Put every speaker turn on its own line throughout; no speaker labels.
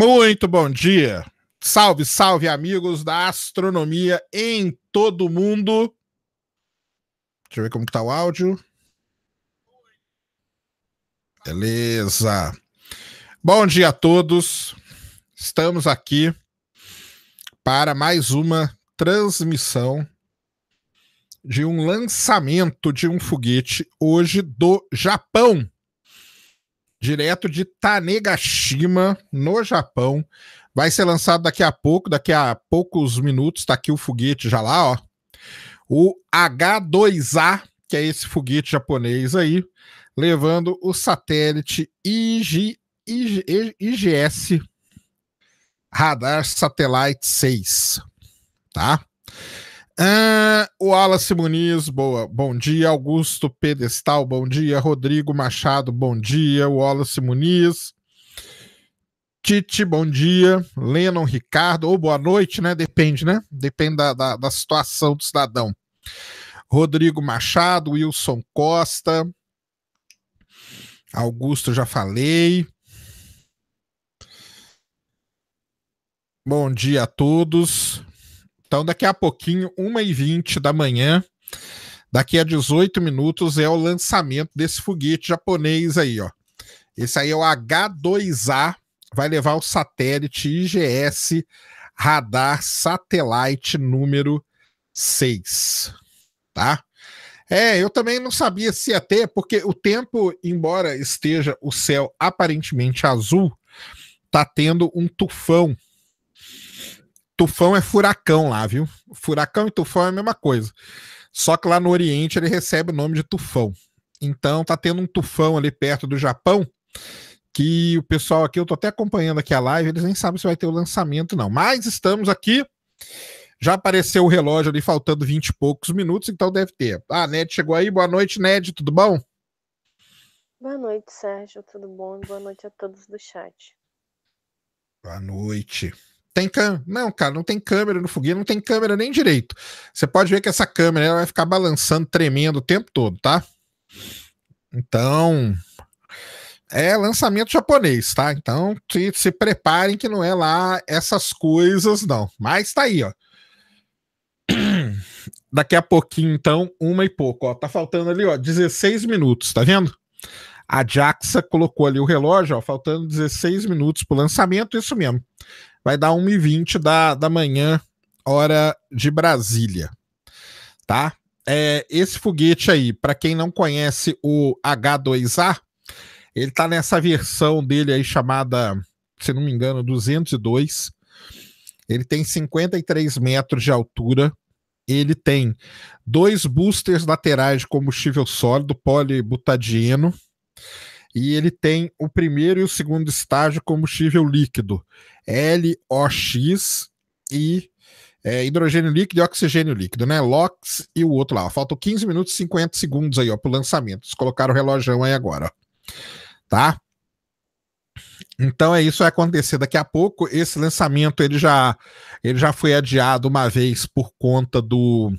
Muito bom dia. Salve, salve, amigos da astronomia em todo mundo. Deixa eu ver como está o áudio. Beleza. Bom dia a todos. Estamos aqui para mais uma transmissão de um lançamento de um foguete hoje do Japão direto de Tanegashima, no Japão. Vai ser lançado daqui a pouco, daqui a poucos minutos, tá aqui o foguete já lá, ó. O H2A, que é esse foguete japonês aí, levando o satélite IG, IG, IGS Radar Satellite 6, tá? Ah, o Wallace Muniz, boa. Bom dia, Augusto Pedestal, bom dia. Rodrigo Machado, bom dia. O Wallace Muniz. Tite, bom dia. Lennon Ricardo, ou boa noite, né? Depende, né? Depende da, da, da situação do cidadão. Rodrigo Machado, Wilson Costa. Augusto, já falei. Bom dia a todos. Então, daqui a pouquinho, 1h20 da manhã, daqui a 18 minutos, é o lançamento desse foguete japonês aí, ó. Esse aí é o H2A, vai levar o satélite IGS Radar Satellite número 6, tá? É, eu também não sabia se ia ter, porque o tempo, embora esteja o céu aparentemente azul, tá tendo um tufão tufão é furacão lá, viu? Furacão e tufão é a mesma coisa. Só que lá no Oriente ele recebe o nome de tufão. Então tá tendo um tufão ali perto do Japão que o pessoal aqui, eu tô até acompanhando aqui a live, eles nem sabem se vai ter o lançamento não. Mas estamos aqui. Já apareceu o relógio ali faltando 20 e poucos minutos, então deve ter. Ah, Ned chegou aí. Boa noite, Ned, tudo bom? Boa
noite, Sérgio, tudo bom? Boa noite a todos do chat.
Boa noite. Tem câmera? Não, cara, não tem câmera no foguete, não tem câmera nem direito. Você pode ver que essa câmera ela vai ficar balançando, tremendo o tempo todo, tá? Então, é lançamento japonês, tá? Então, se, se preparem que não é lá essas coisas, não. Mas tá aí, ó. Daqui a pouquinho, então, uma e pouco, ó. Tá faltando ali, ó, 16 minutos, tá vendo? A Jaxa colocou ali o relógio, ó, faltando 16 minutos pro lançamento, isso mesmo vai dar 1h20 da, da manhã, hora de Brasília. Tá? É, esse foguete aí, para quem não conhece o H2A, ele tá nessa versão dele aí chamada, se não me engano, 202. Ele tem 53 metros de altura. Ele tem dois boosters laterais de combustível sólido polibutadieno. E ele tem o primeiro e o segundo estágio combustível líquido. LOX e é, hidrogênio líquido e oxigênio líquido, né? LOX e o outro lá. Ó. Faltam 15 minutos e 50 segundos aí, ó, pro lançamento. Eles colocaram o relógio aí agora, ó. Tá? Então é isso vai acontecer daqui a pouco. Esse lançamento ele já ele já foi adiado uma vez por conta do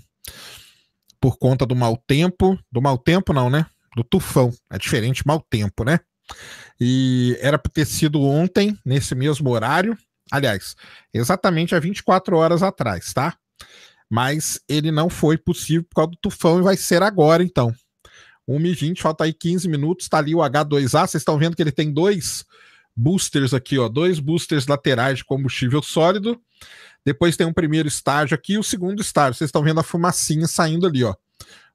por conta do mau tempo, do mau tempo não, né? Do tufão. É diferente mau tempo, né? E era para ter sido ontem, nesse mesmo horário. Aliás, exatamente há 24 horas atrás, tá? Mas ele não foi possível por causa do tufão e vai ser agora, então. 1h20, falta aí 15 minutos, tá ali o H2A. Vocês estão vendo que ele tem dois boosters aqui, ó, dois boosters laterais de combustível sólido. Depois tem um primeiro estágio aqui e o segundo estágio. Vocês estão vendo a fumacinha saindo ali, ó,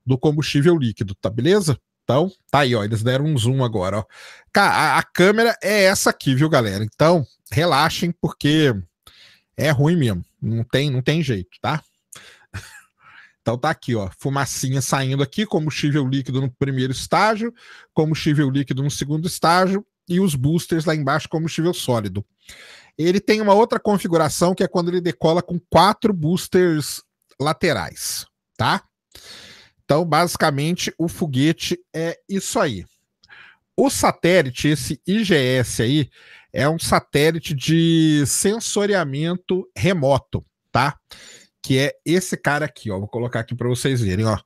do combustível líquido, tá beleza? Então, tá aí, ó. Eles deram um zoom agora, ó. A, a câmera é essa aqui, viu, galera? Então, relaxem, porque é ruim mesmo. Não tem, não tem jeito, tá? Então tá aqui, ó, fumacinha saindo aqui, combustível líquido no primeiro estágio, combustível líquido no segundo estágio e os boosters lá embaixo, combustível sólido. Ele tem uma outra configuração que é quando ele decola com quatro boosters laterais, tá? Então, basicamente, o foguete é isso aí. O satélite, esse IGS aí, é um satélite de sensoriamento remoto, tá? Que é esse cara aqui, ó. Vou colocar aqui para vocês verem, ó.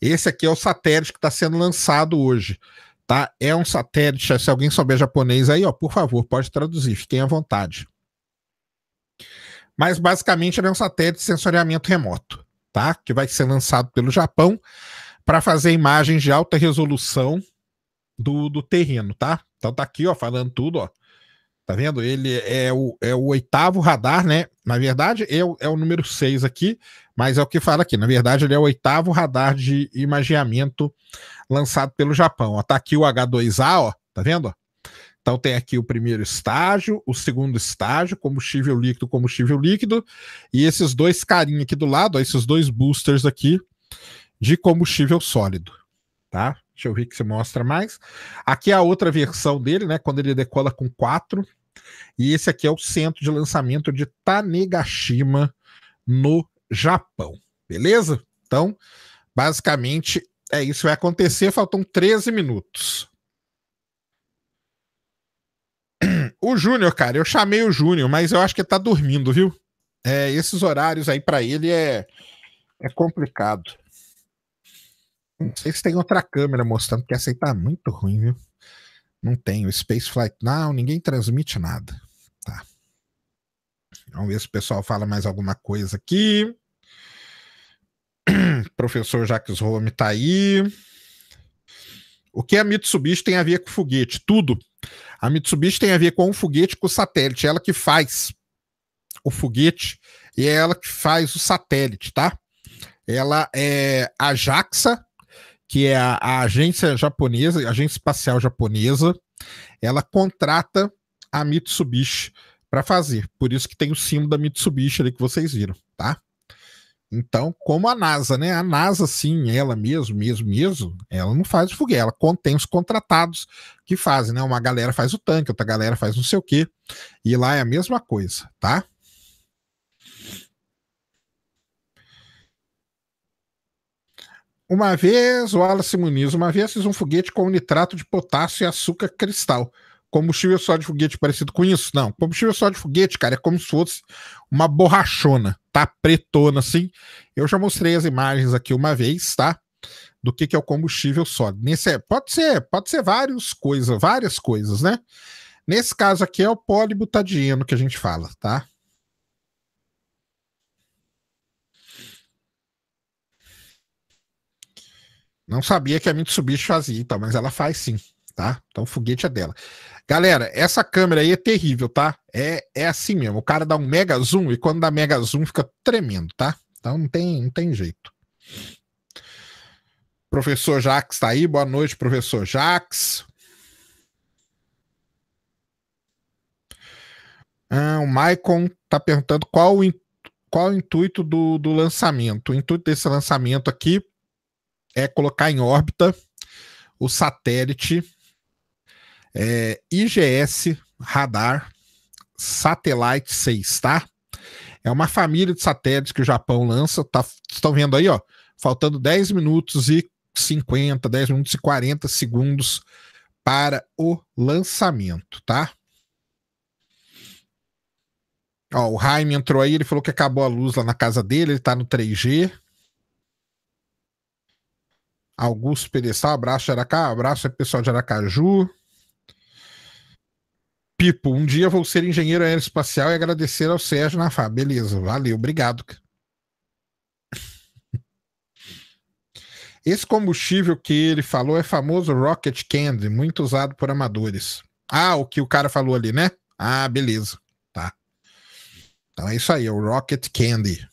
Esse aqui é o satélite que está sendo lançado hoje, tá? É um satélite. Se alguém souber japonês aí, ó, por favor, pode traduzir, fiquem à vontade. Mas basicamente ele é um satélite de sensoriamento remoto tá? Que vai ser lançado pelo Japão para fazer imagens de alta resolução do, do terreno, tá? Então tá aqui, ó, falando tudo, ó. Tá vendo? Ele é o, é o oitavo radar, né? Na verdade, é o, é o número 6 aqui, mas é o que fala aqui. Na verdade, ele é o oitavo radar de imagiamento lançado pelo Japão. Ó, tá aqui o H2A, ó. Tá vendo? Então tem aqui o primeiro estágio, o segundo estágio, combustível é líquido, combustível é líquido, e esses dois carinha aqui do lado, ó, esses dois boosters aqui de combustível é sólido, tá? Deixa eu ver que se mostra mais. Aqui é a outra versão dele, né? Quando ele decola com quatro. E esse aqui é o centro de lançamento de Tanegashima, no Japão. Beleza? Então, basicamente é isso vai acontecer. Faltam 13 minutos. O Júnior, cara, eu chamei o Júnior, mas eu acho que ele tá dormindo, viu? É, esses horários aí para ele é, é complicado. Não sei se tem outra câmera mostrando, porque essa aí tá muito ruim, viu? Não tem. O Space Flight Now, ninguém transmite nada. Tá. Vamos ver se o pessoal fala mais alguma coisa aqui. Professor Jacques Rome tá aí. O que a Mitsubishi tem a ver com foguete? Tudo. A Mitsubishi tem a ver com o foguete com o satélite, ela que faz o foguete e é ela que faz o satélite, tá? Ela é a JAXA, que é a, a agência japonesa, a agência espacial japonesa, ela contrata a Mitsubishi para fazer. Por isso que tem o símbolo da Mitsubishi ali que vocês viram, tá? Então, como a NASA, né? A NASA, sim, ela mesmo, mesmo, mesmo, ela não faz o foguete, ela contém os contratados que fazem, né? Uma galera faz o tanque, outra galera faz não sei o quê. E lá é a mesma coisa, tá? Uma vez, o Wallace Muniz, uma vez fiz um foguete com nitrato de potássio e açúcar cristal. Combustível só de foguete parecido com isso? Não, combustível só de foguete, cara, é como se fosse uma borrachona tá pretona assim. Eu já mostrei as imagens aqui uma vez, tá? Do que, que é o combustível sólido. Nesse, pode ser, pode ser várias coisas, várias coisas, né? Nesse caso aqui é o polibutadieno que a gente fala, tá? Não sabia que a Mitsubishi fazia, então, mas ela faz sim, tá? Então o foguete é dela. Galera, essa câmera aí é terrível, tá? É, é assim mesmo. O cara dá um mega zoom e quando dá mega zoom fica tremendo, tá? Então não tem, não tem jeito. Professor Jax está aí. Boa noite, professor Jax. Ah, o Maicon está perguntando qual o, qual o intuito do, do lançamento. O intuito desse lançamento aqui é colocar em órbita o satélite é, IGS Radar Satellite 6, tá? É uma família de satélites que o Japão lança. Tá, estão vendo aí, ó? Faltando 10 minutos e 50, 10 minutos e 40 segundos para o lançamento, tá? Ó, o Jaime entrou aí, ele falou que acabou a luz lá na casa dele, ele tá no 3G. Augusto Pedestal, abraço Aracá, abraço pessoal de Aracaju. Pipo, um dia vou ser engenheiro aeroespacial e agradecer ao Sérgio na FAB. Beleza, valeu, obrigado. Esse combustível que ele falou é famoso Rocket Candy, muito usado por amadores. Ah, o que o cara falou ali, né? Ah, beleza. Tá. Então é isso aí, é o Rocket Candy.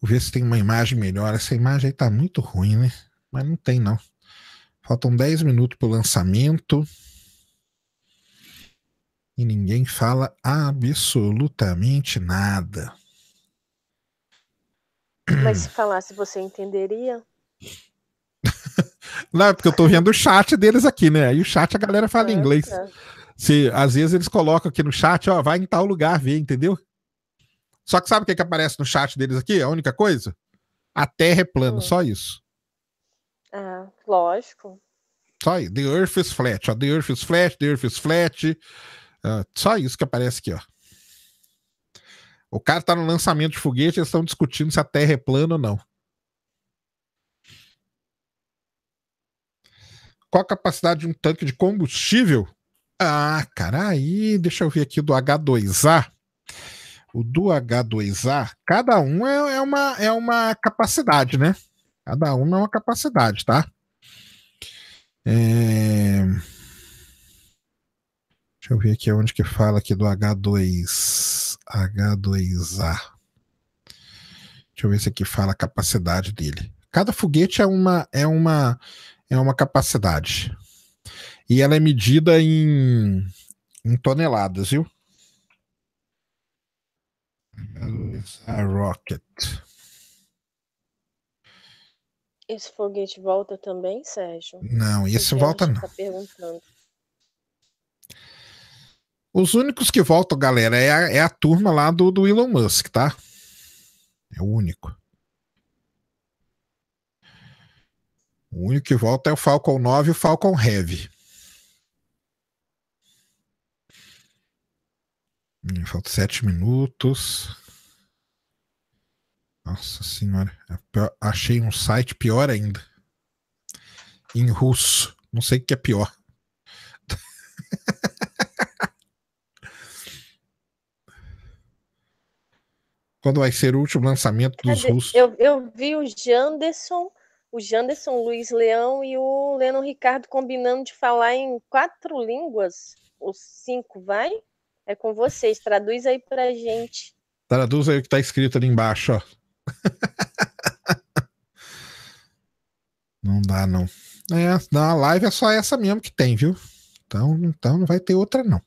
Vou ver se tem uma imagem melhor. Essa imagem aí tá muito ruim, né? Mas não tem, não. Faltam 10 minutos pro lançamento e ninguém fala absolutamente nada. Mas se
falasse, você entenderia?
Não, é porque eu tô vendo o chat deles aqui, né? E o chat a galera fala é, inglês. É. Se, às vezes eles colocam aqui no chat, ó, vai em tal lugar ver, entendeu? Só que sabe o que, que aparece no chat deles aqui? É a única coisa? A Terra é plana, hum. só isso.
Ah, lógico.
Só aí, The Earth is flat, ó. The Earth is flat, The Earth is flat. Uh, só isso que aparece aqui, ó. O cara tá no lançamento de foguete, eles estão discutindo se a Terra é plana ou não. Qual a capacidade de um tanque de combustível? Ah, cara, aí deixa eu ver aqui do H2A. O do H2A, cada um é, é uma, é uma capacidade, né? Cada um é uma capacidade, tá? É... Deixa eu ver aqui onde que fala aqui do H2, H2A. Deixa eu ver se aqui fala a capacidade dele. Cada foguete é uma é uma é uma capacidade. E ela é medida em, em toneladas, viu? A rocket.
Esse foguete volta também, Sérgio? Não, esse volta não. Tá perguntando.
Os únicos que voltam, galera, é a, é a turma lá do, do Elon Musk, tá? É o único. O único que volta é o Falcon 9 e o Falcon Heavy. falta sete minutos. Nossa senhora. É achei um site pior ainda. Em russo. Não sei o que é pior. quando vai ser o último lançamento dos Cadê? russos. Eu,
eu vi o Janderson, o Janderson, Luiz Leão e o Leno Ricardo combinando de falar em quatro línguas, ou cinco, vai? É com vocês, traduz aí pra gente.
Traduz aí o que tá escrito ali embaixo, ó. não dá, não. É, na live é só essa mesmo que tem, viu? Então, então não vai ter outra, não.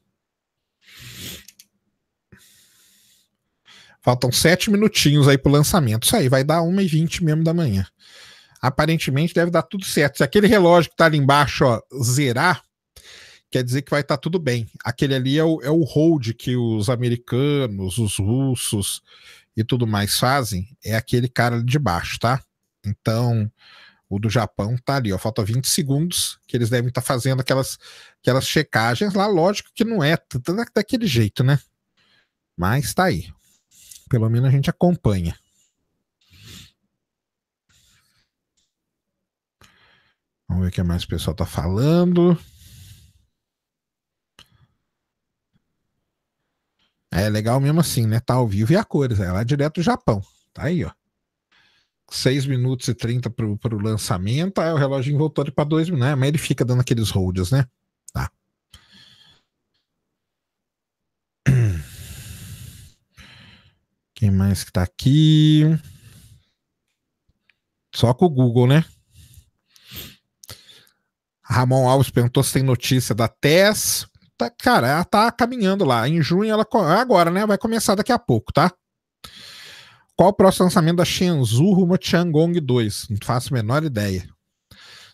Faltam sete minutinhos aí pro lançamento. Isso aí vai dar 1h20 mesmo da manhã. Aparentemente deve dar tudo certo. Se aquele relógio que tá ali embaixo, ó, zerar, quer dizer que vai estar tá tudo bem. Aquele ali é o, é o hold que os americanos, os russos e tudo mais fazem. É aquele cara ali de baixo, tá? Então, o do Japão tá ali, ó. Falta 20 segundos que eles devem estar tá fazendo aquelas, aquelas checagens lá. Lógico que não é daquele jeito, né? Mas tá aí. Pelo menos a gente acompanha. Vamos ver o que mais o pessoal está falando. É legal mesmo assim, né? Tá ao vivo e a cores. É lá direto do Japão. Tá aí, ó. 6 minutos e 30 para o lançamento. Aí o reloginho voltou para 2 minutos, né? Mas ele fica dando aqueles holds, né? Quem mais que tá aqui? Só com o Google, né? Ramon Alves perguntou se tem notícia da TES. Tá, cara, ela tá caminhando lá. Em junho ela é agora, né? Vai começar daqui a pouco, tá? Qual o próximo lançamento da Shenzhou rumo Tiangong 2? Não faço a menor ideia.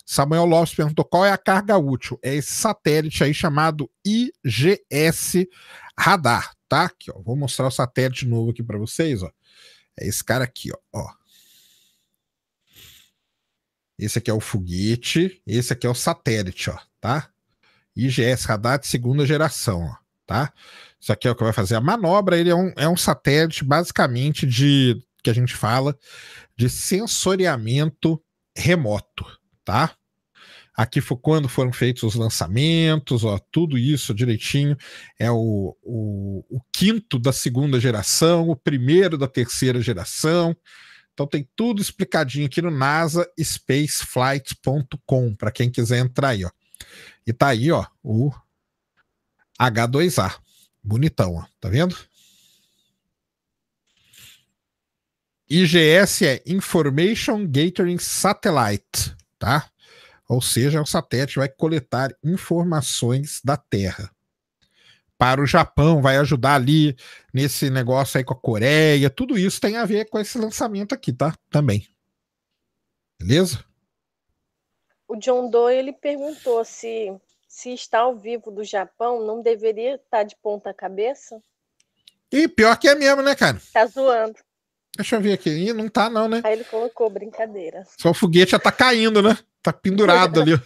Samuel Lopes perguntou qual é a carga útil. É esse satélite aí chamado IGS Radar tá? Aqui, ó. Vou mostrar o satélite novo aqui para vocês, ó. É esse cara aqui, ó. ó. Esse aqui é o foguete, esse aqui é o satélite, ó, tá? IGS, radar de segunda geração, ó, tá? Isso aqui é o que vai fazer a manobra. Ele é um, é um satélite basicamente de que a gente fala de sensoriamento remoto, tá? aqui foi quando foram feitos os lançamentos, ó, tudo isso direitinho. É o, o, o quinto da segunda geração, o primeiro da terceira geração. Então tem tudo explicadinho aqui no nasaspaceflight.com para quem quiser entrar aí, ó. E tá aí, ó, o H2A. Bonitão, ó. Tá vendo? IGS é Information Gathering Satellite, tá? Ou seja, o é satélite vai coletar informações da Terra. Para o Japão, vai ajudar ali nesse negócio aí com a Coreia. Tudo isso tem a ver com esse lançamento aqui, tá? Também. Beleza?
O John Doe ele perguntou se se está ao vivo do Japão não deveria estar tá de ponta cabeça.
E pior que é mesmo, né, cara? Tá zoando. Deixa eu ver aqui. Ih, não tá não, né? Aí ele colocou brincadeira. Só o foguete já tá caindo, né? Tá pendurado ali.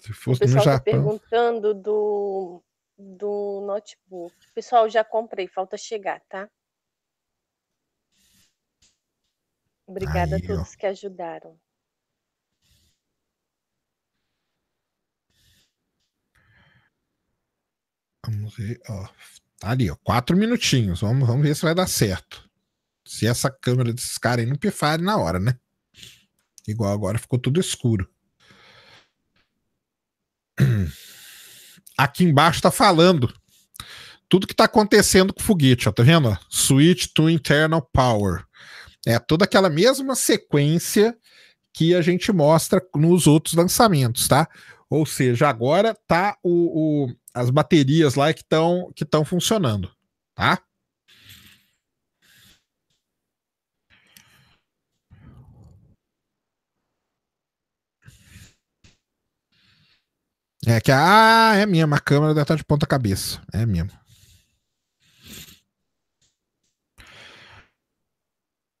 Se fosse o no tá Japão. Tá
perguntando do, do notebook. Pessoal, já comprei, falta chegar, tá? Obrigada Aí, a todos ó. que ajudaram.
Vamos ver, ó. Tá ali, ó. Quatro minutinhos. Vamos, vamos ver se vai dar certo. Se essa câmera desses caras aí não pifar na hora, né? Igual agora ficou tudo escuro. Aqui embaixo tá falando tudo que tá acontecendo com o foguete, ó, tá vendo? Switch to internal power. É toda aquela mesma sequência que a gente mostra nos outros lançamentos, tá? Ou seja, agora tá o, o as baterias lá que estão que estão funcionando, tá? É que a, é, ah, é mesmo, a câmera deve estar de ponta cabeça. É mesmo.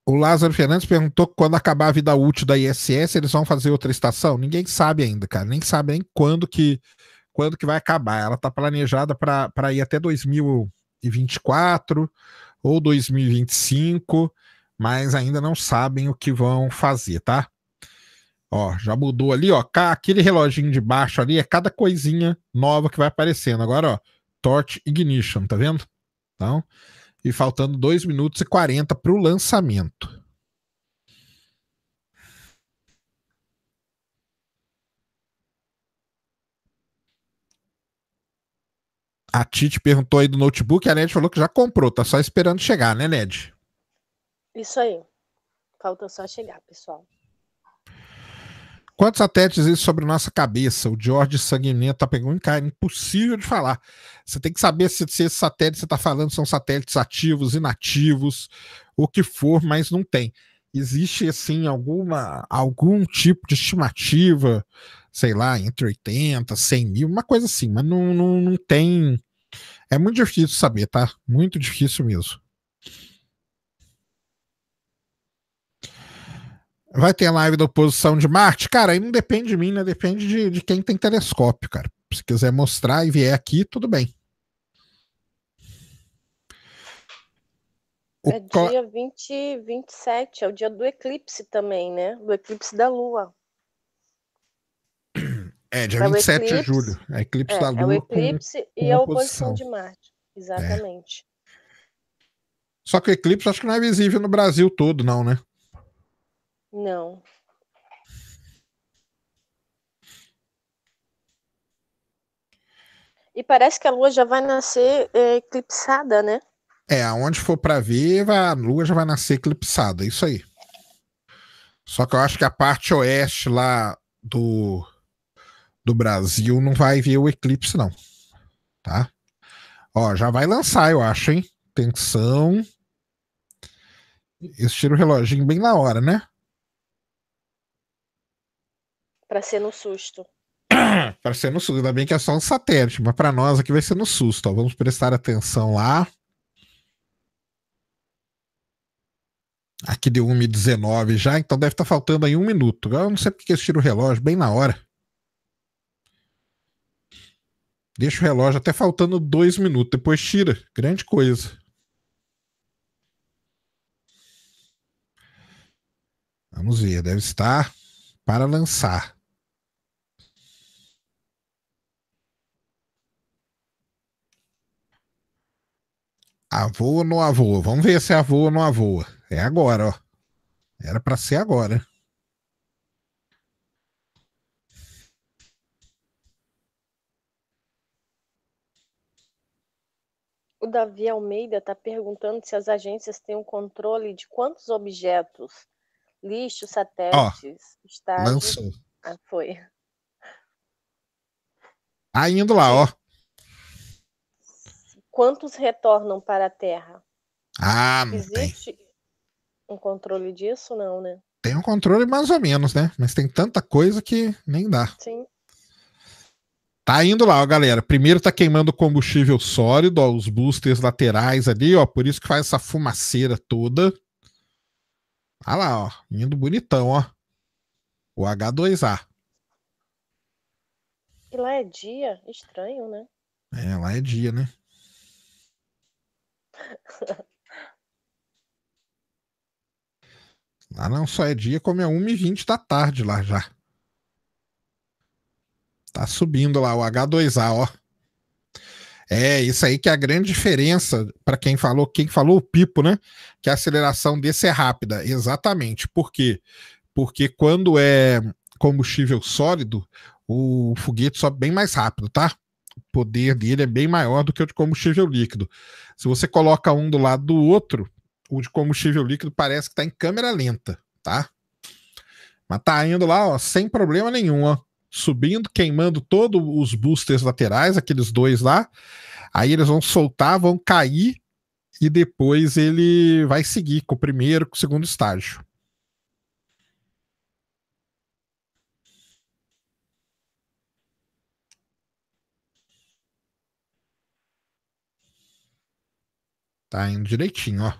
O Lázaro Fernandes perguntou quando acabar a vida útil da ISS, eles vão fazer outra estação? Ninguém sabe ainda, cara. Nem sabe nem quando que, quando que vai acabar. Ela está planejada para ir até 2024 ou 2025, mas ainda não sabem o que vão fazer, tá? Ó, já mudou ali, ó. aquele reloginho de baixo ali é cada coisinha nova que vai aparecendo. Agora, ó, Torch Ignition, tá vendo? Então, e faltando 2 minutos e 40 para o lançamento. A Tite perguntou aí do notebook, a Ned falou que já comprou, tá só esperando chegar, né, Ned?
Isso aí. Falta só chegar, pessoal.
Quantos satélites existem sobre nossa cabeça? O George Sanguinento tá pegando em cara. Impossível de falar. Você tem que saber se, se esses satélites que você está falando são satélites ativos, inativos, o que for, mas não tem. Existe, assim, alguma, algum tipo de estimativa, sei lá, entre 80, 100 mil, uma coisa assim, mas não, não, não tem. É muito difícil saber, tá? Muito difícil mesmo. Vai ter live da oposição de Marte? Cara, aí não depende de mim, né? Depende de, de quem tem telescópio, cara. Se quiser mostrar e vier aqui, tudo bem.
O é co... dia 20, 27, é o dia do eclipse também, né? Do eclipse da Lua.
É, dia é 27 eclipse, de julho. É eclipse é, da Lua. É o eclipse com, com e a oposição de
Marte. Exatamente. É.
Só que o eclipse acho que não é visível no Brasil todo, não, né?
Não. E parece que a Lua já vai nascer é, eclipsada, né?
É, aonde for para ver, a Lua já vai nascer eclipsada, é isso aí. Só que eu acho que a parte oeste lá do, do Brasil não vai ver o eclipse, não. Tá? Ó, já vai lançar, eu acho, hein? Tensão. Eles tiram o reloginho bem na hora, né?
Pra ser no susto.
pra ser no susto. Ainda bem que é só um satélite, mas pra nós aqui vai ser no susto. Ó. Vamos prestar atenção lá. Aqui deu 1 e 19 já, então deve estar tá faltando aí um minuto. eu não sei porque eles tiram o relógio bem na hora. Deixa o relógio até faltando dois minutos, depois tira. Grande coisa. Vamos ver, deve estar para lançar. Avô ou não avô? Vamos ver se é avô ou não avô. É agora, ó. Era para ser agora.
O Davi Almeida está perguntando se as agências têm um controle de quantos objetos, lixo, satélites, oh, estágios. Lançou. Ah, foi.
Ah, indo lá, ó
quantos retornam para a Terra? Ah, não Existe tem. um controle disso, não, né?
Tem um controle mais ou menos, né? Mas tem tanta coisa que nem dá. Sim. Tá indo lá, ó, galera. Primeiro tá queimando combustível sólido, ó, os boosters laterais ali, ó. Por isso que faz essa fumaceira toda. Ah lá, ó. Indo bonitão, ó. O H2A.
E lá é dia? Estranho, né?
É, lá é dia, né? Ah, não, só é dia como é 1h20 da tarde lá já. Tá subindo lá o H2A, ó. É, isso aí que é a grande diferença para quem falou, quem falou o Pipo, né? Que a aceleração desse é rápida. Exatamente. Por quê? Porque quando é combustível sólido, o foguete sobe bem mais rápido, tá? poder dele é bem maior do que o de combustível líquido. Se você coloca um do lado do outro, o de combustível líquido parece que está em câmera lenta, tá? Mas tá indo lá, ó, sem problema nenhum, ó, subindo, queimando todos os boosters laterais, aqueles dois lá. Aí eles vão soltar, vão cair e depois ele vai seguir com o primeiro, com o segundo estágio. Tá indo direitinho, ó.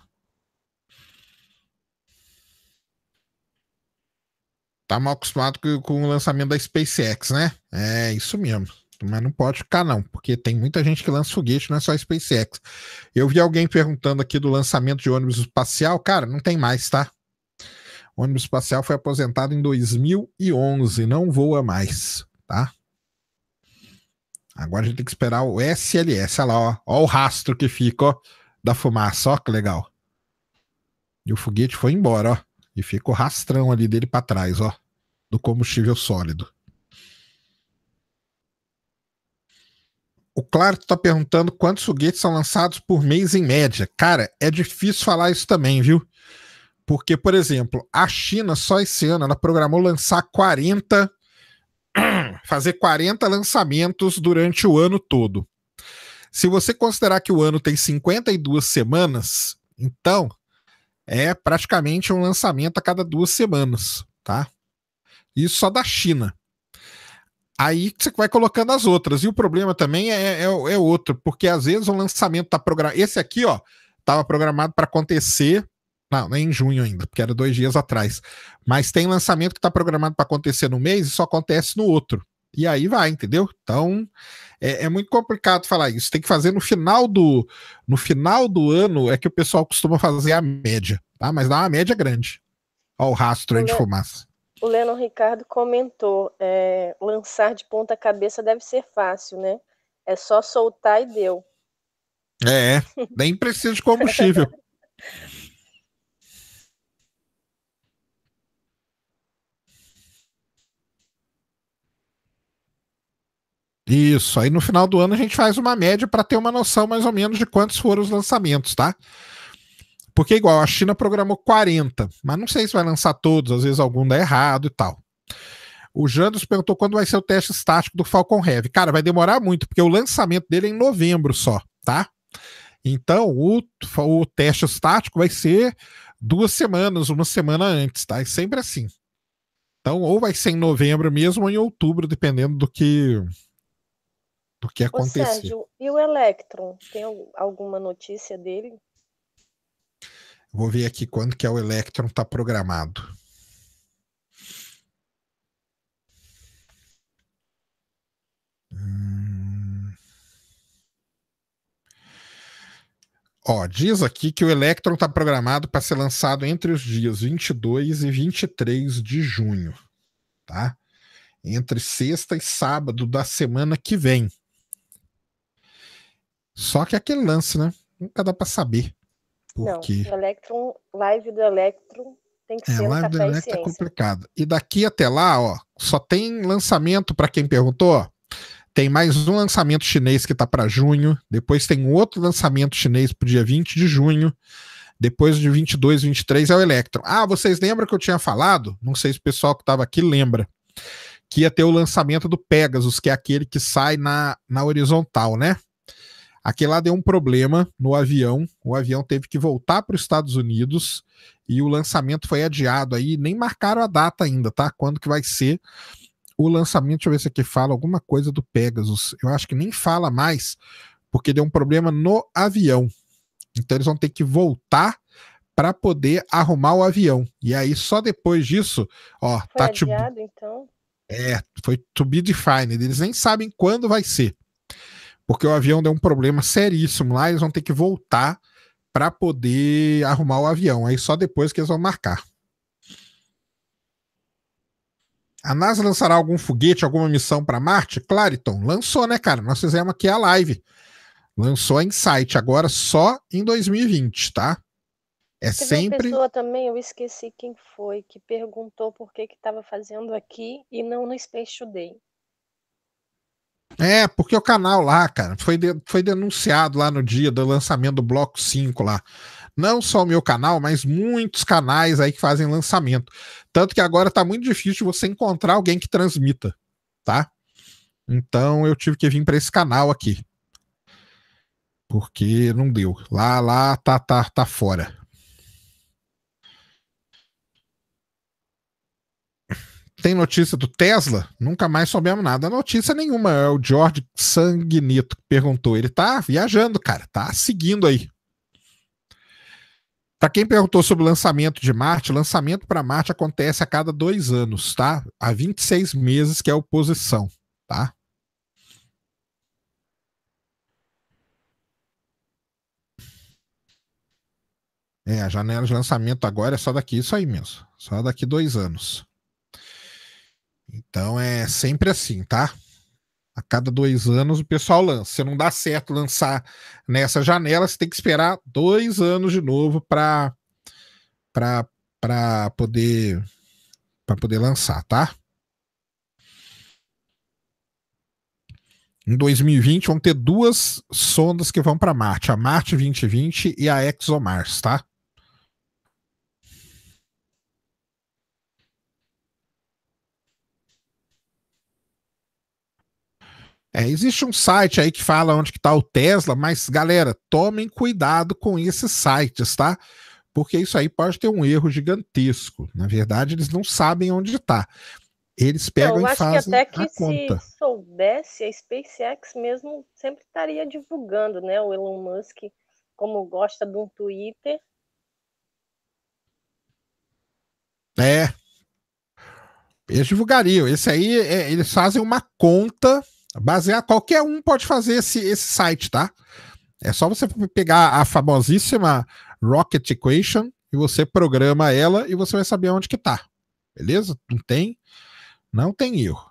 Tá mal acostumado com o lançamento da SpaceX, né? É isso mesmo. Mas não pode ficar, não, porque tem muita gente que lança foguete, não é só a SpaceX. Eu vi alguém perguntando aqui do lançamento de ônibus espacial. Cara, não tem mais, tá? O ônibus espacial foi aposentado em 2011, não voa mais, tá? Agora a gente tem que esperar o SLS, olha lá, ó, ó o rastro que fica, ó da fumaça, ó, que legal. E o foguete foi embora, ó. E fica o rastrão ali dele para trás, ó. Do combustível sólido. O Claro tá perguntando quantos foguetes são lançados por mês em média. Cara, é difícil falar isso também, viu? Porque, por exemplo, a China só esse ano ela programou lançar 40 fazer 40 lançamentos durante o ano todo. Se você considerar que o ano tem 52 semanas, então é praticamente um lançamento a cada duas semanas, tá? Isso só da China. Aí você vai colocando as outras. E o problema também é, é, é outro, porque às vezes o lançamento tá programado. Esse aqui, ó, estava programado para acontecer. Não, nem em junho ainda, porque era dois dias atrás. Mas tem lançamento que está programado para acontecer no mês e só acontece no outro. E aí vai, entendeu? Então é, é, muito complicado falar isso. Tem que fazer no final do no final do ano é que o pessoal costuma fazer a média, tá? Mas dá uma média grande. Olha o rastro o aí de fumaça.
O Lennon Ricardo comentou: é, lançar de ponta cabeça deve ser fácil, né? É só soltar e deu.
É, nem precisa de combustível. Isso, aí no final do ano a gente faz uma média para ter uma noção mais ou menos de quantos foram os lançamentos, tá? Porque igual, a China programou 40, mas não sei se vai lançar todos, às vezes algum dá errado e tal. O Jandos perguntou quando vai ser o teste estático do Falcon Heavy. Cara, vai demorar muito, porque o lançamento dele é em novembro só, tá? Então, o, o teste estático vai ser duas semanas, uma semana antes, tá? É sempre assim. Então, ou vai ser em novembro mesmo ou em outubro, dependendo do que do que aconteceu. Sérgio,
e o Electron? Tem alguma notícia dele?
Vou ver aqui quando que é o Electron está programado. Hum. Ó, diz aqui que o Electron está programado para ser lançado entre os dias 22 e 23 de junho, tá? Entre sexta e sábado da semana que vem. Só que é aquele lance, né? Nunca dá pra saber. Porque... Não,
Electron, live do Electron tem que é, ser live do Electron é
complicado. E daqui até lá, ó, só tem lançamento para quem perguntou. Tem mais um lançamento chinês que tá para junho, depois tem outro lançamento chinês pro dia 20 de junho, depois de 22, 23 é o Electron. Ah, vocês lembram que eu tinha falado? Não sei se o pessoal que tava aqui lembra que ia ter o lançamento do Pegasus, que é aquele que sai na, na horizontal, né? Aquele lá deu um problema no avião, o avião teve que voltar para os Estados Unidos e o lançamento foi adiado aí, nem marcaram a data ainda, tá? Quando que vai ser o lançamento? Deixa eu ver se aqui fala alguma coisa do Pegasus. Eu acho que nem fala mais, porque deu um problema no avião. Então eles vão ter que voltar para poder arrumar o avião. E aí só depois disso, ó, foi tá adiado, tipo... então. É, foi to be defined. Eles nem sabem quando vai ser porque o avião deu um problema seríssimo lá, eles vão ter que voltar para poder arrumar o avião. Aí só depois que eles vão marcar. A NASA lançará algum foguete, alguma missão para Marte? Clariton, lançou, né, cara? Nós fizemos aqui a live. Lançou a Insight, agora só em 2020, tá? É Teve sempre. Uma
pessoa também, eu esqueci quem foi, que perguntou por que que estava fazendo aqui e não no Space Today.
É, porque o canal lá, cara, foi, de, foi denunciado lá no dia do lançamento do Bloco 5 lá. Não só o meu canal, mas muitos canais aí que fazem lançamento. Tanto que agora tá muito difícil você encontrar alguém que transmita, tá? Então eu tive que vir para esse canal aqui. Porque não deu. Lá, lá, tá, tá, tá fora. Tem notícia do Tesla? Nunca mais soubemos nada. Notícia nenhuma. É o George Sanguinito que perguntou. Ele tá viajando, cara. Tá seguindo aí. Para quem perguntou sobre o lançamento de Marte, lançamento para Marte acontece a cada dois anos, tá? Há 26 meses que é oposição, tá? É, a janela de lançamento agora é só daqui, isso aí mesmo. Só daqui dois anos. Então é sempre assim, tá? A cada dois anos o pessoal lança. Se não dá certo lançar nessa janela, você tem que esperar dois anos de novo para para poder para poder lançar, tá? Em 2020 vão ter duas sondas que vão para Marte, a Marte 2020 e a ExoMars, tá? É, existe um site aí que fala onde que está o Tesla, mas galera, tomem cuidado com esses sites, tá? Porque isso aí pode ter um erro gigantesco. Na verdade, eles não sabem onde está. Eles pegam Eu e fazem a conta. Eu acho que até que se
soubesse, a SpaceX mesmo sempre estaria divulgando, né? O Elon Musk, como gosta de um Twitter.
É. Eles divulgariam. Esse aí, é, eles fazem uma conta Basear qualquer um pode fazer esse, esse site, tá? É só você pegar a famosíssima Rocket Equation e você programa ela e você vai saber onde que tá. Beleza? Não tem, não tem erro.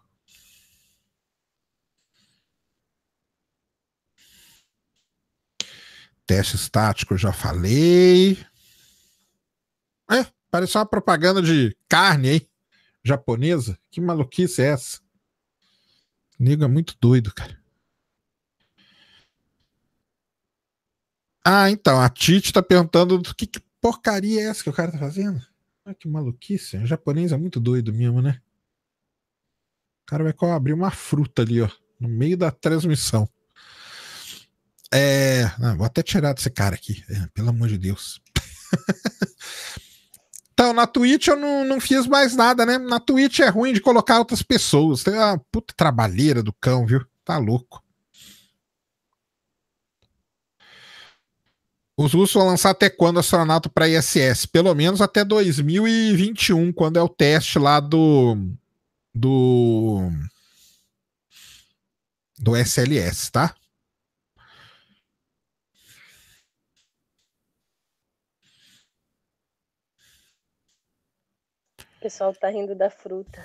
Teste estático, já falei. É, parece uma propaganda de carne, hein? Japonesa. Que maluquice é essa? Nego é muito doido, cara. Ah, então, a Titi tá perguntando que, que porcaria é essa que o cara tá fazendo? Ah, que maluquice. O japonês é muito doido mesmo, né? O cara vai abrir uma fruta ali, ó, no meio da transmissão. É. Ah, vou até tirar desse cara aqui, é, pelo amor de Deus. Então, na Twitch eu não, não fiz mais nada, né? Na Twitch é ruim de colocar outras pessoas. Tem uma puta trabalheira do cão, viu? Tá louco. Os russos vão lançar até quando o astronauta para ISS? Pelo menos até 2021, quando é o teste lá do. do. do SLS, tá?
pessoal tá rindo da fruta.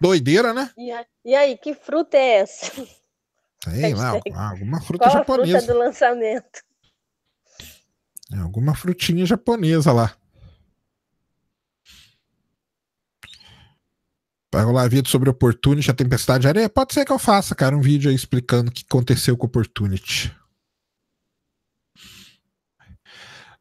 Doideira, né?
E, a, e aí, que fruta é essa?
Tem lá, alguma fruta Qual japonesa. A fruta do
lançamento.
É, alguma frutinha japonesa lá. Vai rolar vídeo sobre Opportunity, a tempestade de areia. Pode ser que eu faça, cara, um vídeo aí explicando o que aconteceu com Opportunity.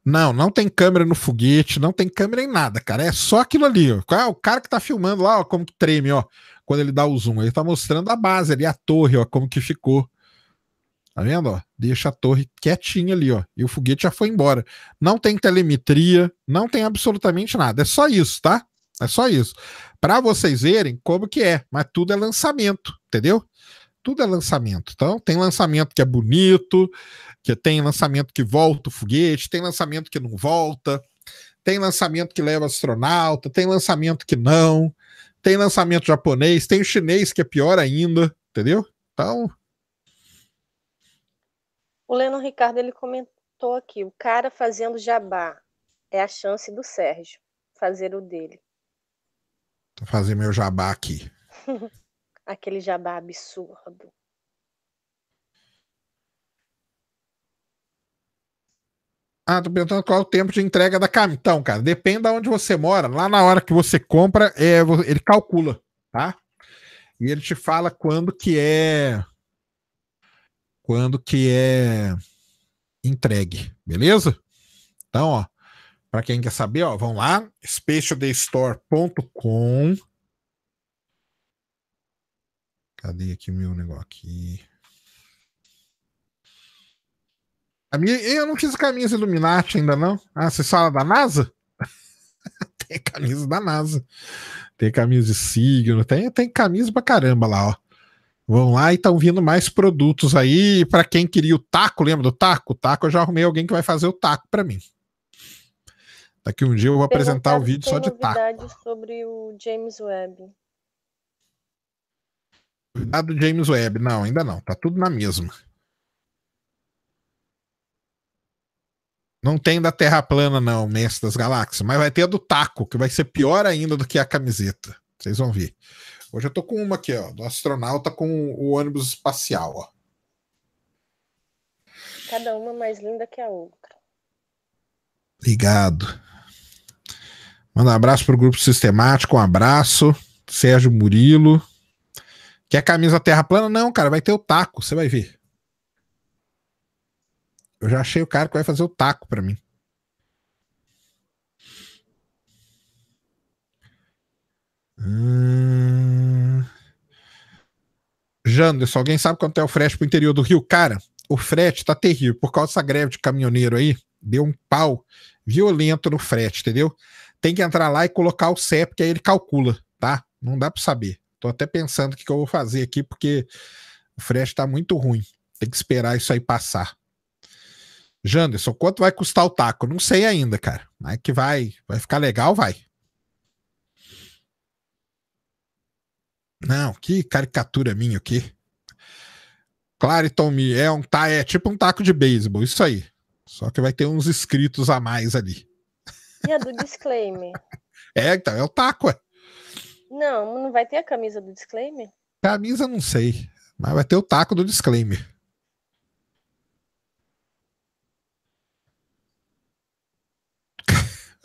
Não, não tem câmera no foguete, não tem câmera em nada, cara. É só aquilo ali. Ó. É o cara que tá filmando lá, ó, como que treme, ó, quando ele dá o zoom. Ele tá mostrando a base ali, a torre, ó, como que ficou. Tá vendo, ó? Deixa a torre quietinha ali, ó. E o foguete já foi embora. Não tem telemetria, não tem absolutamente nada. É só isso, tá? É só isso. Para vocês verem como que é, mas tudo é lançamento, entendeu? Tudo é lançamento. Então, tem lançamento que é bonito, que tem lançamento que volta o foguete, tem lançamento que não volta, tem lançamento que leva astronauta, tem lançamento que não, tem lançamento japonês, tem o chinês que é pior ainda, entendeu? Então.
O Leno Ricardo ele comentou aqui: o cara fazendo jabá é a chance do Sérgio fazer o dele.
Vou fazer meu jabá aqui.
Aquele jabá absurdo.
Ah, tô perguntando qual é o tempo de entrega da caminhão. Então, cara, depende de onde você mora. Lá na hora que você compra, é, ele calcula, tá? E ele te fala quando que é. Quando que é entregue, beleza? Então, ó, para quem quer saber, ó, vão lá, specialdaystore.com. Cadê aqui meu negócio aqui? A minha, eu não fiz camisa Illuminati ainda, não. Ah, você fala da NASA? tem camisa da NASA. Tem camisa de signo, tem, tem camisa pra caramba lá, ó. Vão lá e estão vindo mais produtos aí. Para quem queria o taco, lembra do taco? O taco eu já arrumei alguém que vai fazer o taco para mim. Daqui um dia eu vou apresentar o vídeo só de taco.
sobre o James Webb.
Cuidado ah, do James Webb, não, ainda não, tá tudo na mesma. Não tem da Terra plana, não, Mestre das Galáxias, mas vai ter a do taco, que vai ser pior ainda do que a camiseta. Vocês vão ver. Hoje eu tô com uma aqui, ó, do astronauta com o ônibus espacial, ó.
Cada uma mais linda que a outra.
Ligado. Manda um abraço pro grupo sistemático, um abraço. Sérgio Murilo. Quer camisa terra plana? Não, cara, vai ter o taco, você vai ver. Eu já achei o cara que vai fazer o taco para mim. Hum... Janderson, alguém sabe quanto é o frete pro interior do Rio? Cara, o frete tá terrível. Por causa dessa greve de caminhoneiro aí, deu um pau violento no frete, entendeu? Tem que entrar lá e colocar o CEP, que aí ele calcula, tá? Não dá para saber. Tô até pensando o que, que eu vou fazer aqui, porque o frete tá muito ruim. Tem que esperar isso aí passar. Janderson, quanto vai custar o taco? Não sei ainda, cara. Mas que vai, vai ficar legal, vai. Não, que caricatura minha aqui. Clariton me é um tá é tipo um taco de beisebol, isso aí. Só que vai ter uns inscritos a mais ali.
E a do disclaimer?
é, então, é o taco, é.
Não, não vai ter a camisa do disclaimer?
Camisa não sei, mas vai ter o taco do disclaimer.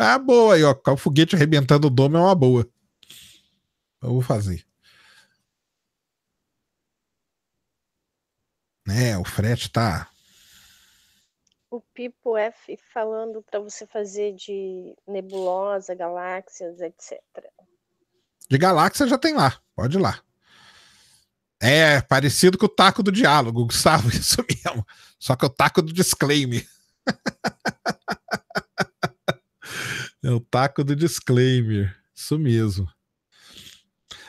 Ah, boa aí, ó. O foguete arrebentando o domo é uma boa. Eu vou fazer. É, o frete tá.
O Pipo F falando para você fazer de nebulosa, galáxias, etc.
De galáxia já tem lá, pode ir lá. É, parecido com o taco do diálogo, Gustavo, isso mesmo. Só que o taco do disclaimer. É o taco do disclaimer. Isso mesmo.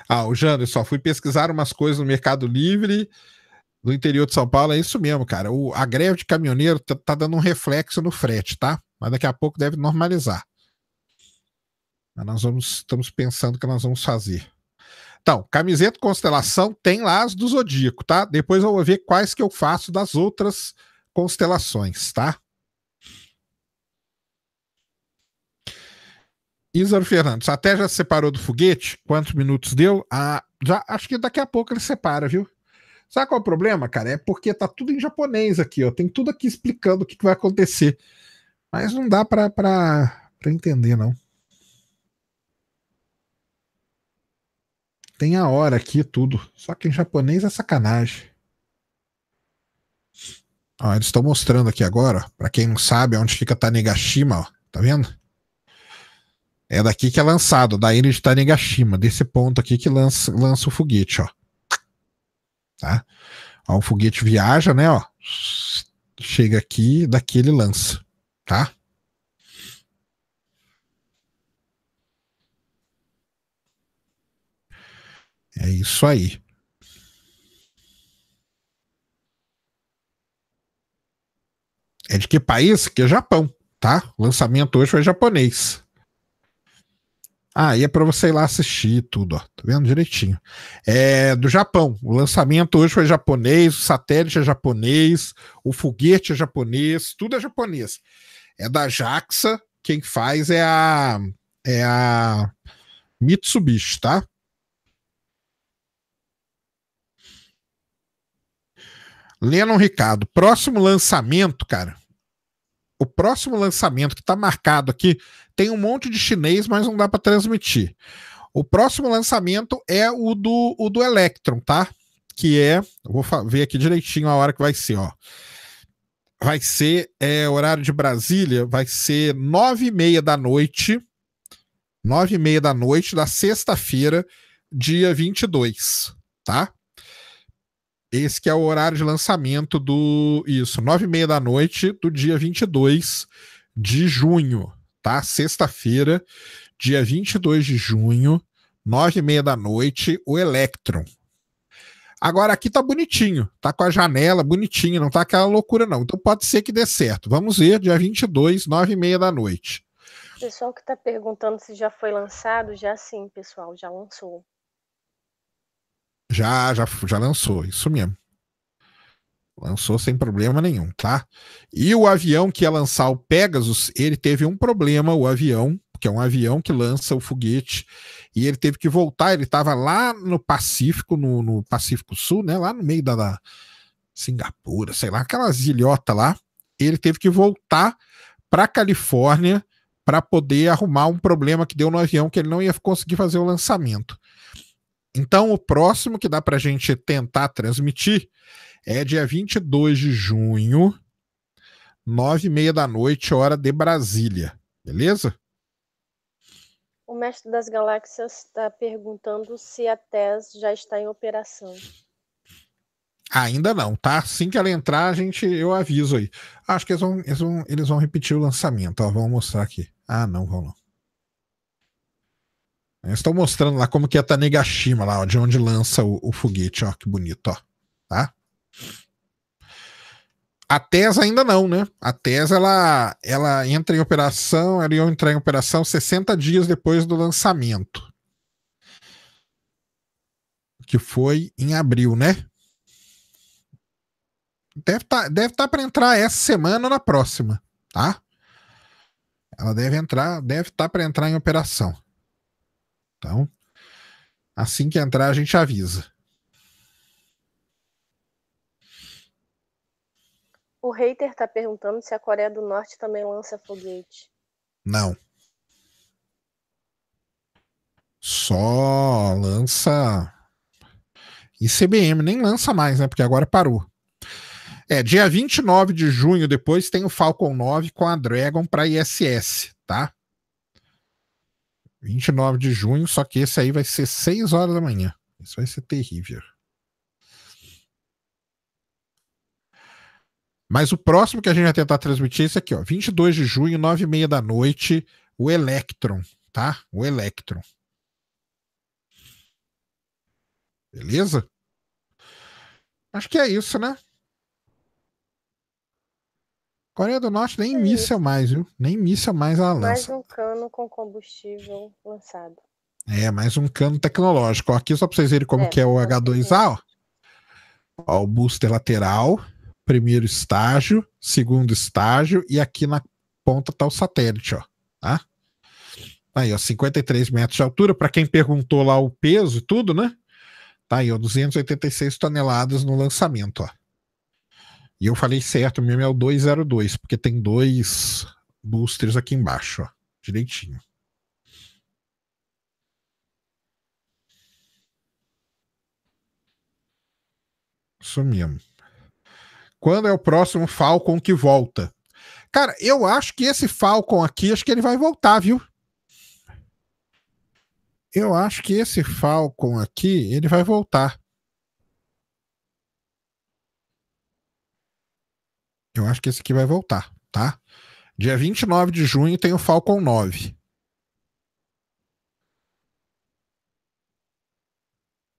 Ah, o Jander, só fui pesquisar umas coisas no Mercado Livre do interior de São Paulo, é isso mesmo, cara. O, a greve de caminhoneiro tá, tá, dando um reflexo no frete, tá? Mas daqui a pouco deve normalizar. Mas nós vamos, estamos pensando o que nós vamos fazer. Então, camiseta constelação tem lá as do Zodíaco, tá? Depois eu vou ver quais que eu faço das outras constelações, tá? Isar Fernandes, até já separou do foguete? Quantos minutos deu? Ah, já, acho que daqui a pouco ele separa, viu? Sabe qual é o problema, cara? É porque tá tudo em japonês aqui, ó. Tem tudo aqui explicando o que, que vai acontecer. Mas não dá pra, pra, pra entender, não. Tem a hora aqui, tudo. Só que em japonês é sacanagem. Ó, eles estão mostrando aqui agora, para quem não sabe, onde fica Tanegashima, ó. Tá vendo? É daqui que é lançado, da ilha de Tanegashima, desse ponto aqui que lança, lança o foguete, ó. Tá? Ó, o foguete viaja, né, ó. Chega aqui, daqui ele lança, tá? É isso aí. É de que país? Que é Japão, tá? O lançamento hoje foi japonês. Ah, e é para você ir lá assistir tudo, ó. Tá vendo direitinho. É do Japão. O lançamento hoje foi japonês, o satélite é japonês, o foguete é japonês, tudo é japonês. É da JAXA, quem faz é a é a Mitsubishi, tá? Lennon Ricardo, próximo lançamento, cara, o próximo lançamento que está marcado aqui tem um monte de chinês, mas não dá para transmitir. O próximo lançamento é o do, o do Electron, tá? Que é. Vou ver aqui direitinho a hora que vai ser, ó. Vai ser é, horário de Brasília, vai ser nove e meia da noite. Nove e meia da noite da sexta-feira, dia 22, tá? Esse que é o horário de lançamento do. Isso, nove e meia da noite do dia 22 de junho, tá? Sexta-feira, dia 22 de junho, nove e meia da noite, o Electron. Agora aqui tá bonitinho, tá com a janela bonitinha, não tá aquela loucura não. Então pode ser que dê certo. Vamos ver, dia 22, nove e meia da noite.
Pessoal que tá perguntando se já foi lançado, já sim, pessoal, já lançou.
Já, já, já lançou, isso mesmo. Lançou sem problema nenhum, tá? E o avião que ia lançar o Pegasus, ele teve um problema, o avião, que é um avião que lança o foguete, e ele teve que voltar, ele estava lá no Pacífico, no, no, Pacífico Sul, né? Lá no meio da, da Singapura, sei lá, aquelas ilhotas lá. Ele teve que voltar para Califórnia para poder arrumar um problema que deu no avião que ele não ia conseguir fazer o lançamento. Então, o próximo que dá para a gente tentar transmitir é dia 22 de junho, nove e meia da noite, hora de Brasília. Beleza?
O mestre das galáxias está perguntando se a TES já está em operação.
Ainda não, tá? Assim que ela entrar, a gente, eu aviso aí. Acho que eles vão, eles vão, eles vão repetir o lançamento. Ó, vão mostrar aqui. Ah, não, vão não estão mostrando lá como que é Tanegashima, lá, ó, de onde lança o, o, foguete, ó, que bonito, ó. Tá? A TES ainda não, né? A TES, ela, ela entra em operação, ela ia entrar em operação 60 dias depois do lançamento. Que foi em abril, né? Deve estar tá, deve tá para entrar essa semana ou na próxima, tá? Ela deve entrar, deve estar tá para entrar em operação. Então, assim que entrar, a gente avisa.
O hater tá perguntando se a Coreia do Norte também lança foguete.
Não. Só lança ICBM, nem lança mais, né? Porque agora parou. É, dia 29 de junho depois tem o Falcon 9 com a Dragon para ISS, tá? 29 de junho, só que esse aí vai ser 6 horas da manhã. Isso vai ser terrível. Mas o próximo que a gente vai tentar transmitir é esse aqui, ó. 22 de junho, 9 h 30 da noite, o Electron, tá? O Electron. Beleza? Acho que é isso, né? Coreia do Norte nem é mais, viu? Nem míssil mais a lança. Mais
um cano com combustível lançado.
É, mais um cano tecnológico. Aqui só para vocês verem como é, que é o H2A, ó. ó. O booster lateral, primeiro estágio, segundo estágio e aqui na ponta tá o satélite, ó. Tá? Aí, ó, 53 metros de altura. Para quem perguntou lá o peso e tudo, né? Tá aí, ó, 286 toneladas no lançamento, ó. E eu falei certo o mesmo, é o 202, porque tem dois boosters aqui embaixo, ó, direitinho. Isso mesmo. Quando é o próximo Falcon que volta? Cara, eu acho que esse Falcon aqui, acho que ele vai voltar, viu? Eu acho que esse Falcon aqui, ele vai voltar. Eu acho que esse aqui vai voltar, tá? Dia 29 de junho tem o Falcon 9.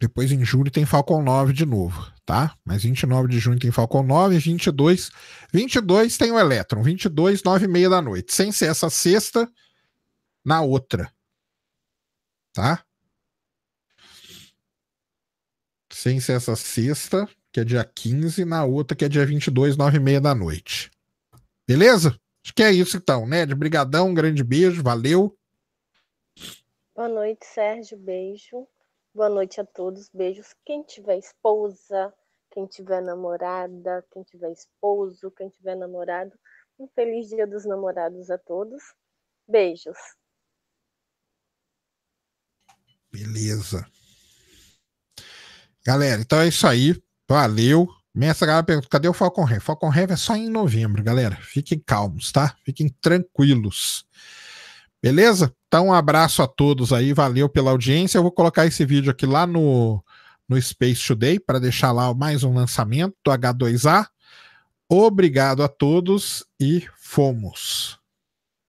Depois em julho tem Falcon 9 de novo, tá? Mas 29 de junho tem Falcon 9, 22, 22 tem o Electron, 22, 9 e meia da noite. Sem ser essa sexta, na outra, tá? Sem ser essa sexta, que é dia 15, na outra, que é dia 22, 9 e meia da noite. Beleza? Acho que é isso então, né? De brigadão, um grande beijo, valeu.
Boa noite, Sérgio, beijo. Boa noite a todos, beijos. Quem tiver esposa, quem tiver namorada, quem tiver esposo, quem tiver namorado, um feliz dia dos namorados a todos. Beijos.
Beleza. Galera, então é isso aí. Valeu. Mestre galera pergunta, cadê o Falcon Heavy? Falcon Heavy é só em novembro, galera. Fiquem calmos, tá? Fiquem tranquilos. Beleza? Então, um abraço a todos aí, valeu pela audiência. Eu vou colocar esse vídeo aqui lá no, no Space Today para deixar lá mais um lançamento do H2A. Obrigado a todos e fomos.